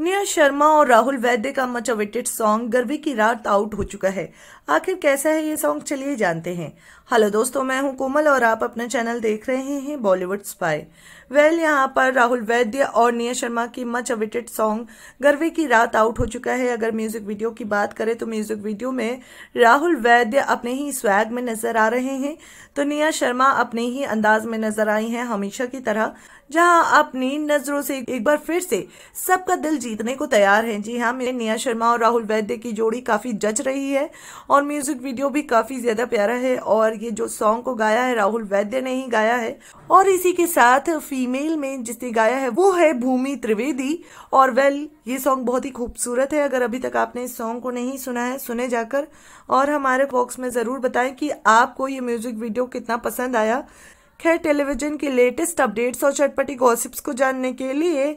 निया शर्मा और राहुल वैद्य का मच अवेटेड सॉन्ग गर्वी की रात आउट हो चुका है आखिर कैसा है ये सॉन्ग चलिए जानते हैं हेलो दोस्तों मैं हूं कोमल और आप अपना चैनल देख रहे हैं बॉलीवुड स्पाई वेल यहां पर राहुल वैद्य और निया शर्मा की मच अवेटेड सॉन्ग गर्वी की रात आउट हो चुका है अगर म्यूजिक वीडियो की बात करें तो म्यूजिक वीडियो में राहुल वैद्य अपने ही स्वैग में नजर आ रहे हैं तो निया शर्मा अपने ही अंदाज में नजर आई है हमेशा की तरह जहाँ अपनी नजरों से एक बार फिर से सबका दिल जीतने को तैयार हैं जी हाँ मेरे निया शर्मा और राहुल वैद्य की जोड़ी काफ़ी जच रही है और म्यूज़िक वीडियो भी काफ़ी ज़्यादा प्यारा है और ये जो सॉन्ग को गाया है राहुल वैद्य ने ही गाया है और इसी के साथ फीमेल में जिसने गाया है वो है भूमि त्रिवेदी और वेल ये सॉन्ग बहुत ही खूबसूरत है अगर अभी तक आपने इस सॉन्ग को नहीं सुना है सुने जाकर और हमारे बॉक्स में ज़रूर बताएं कि आपको ये म्यूज़िक वीडियो कितना पसंद आया खैर टेलीविजन की लेटेस्ट अपडेट्स और चटपटी गॉसिप्स को जानने के लिए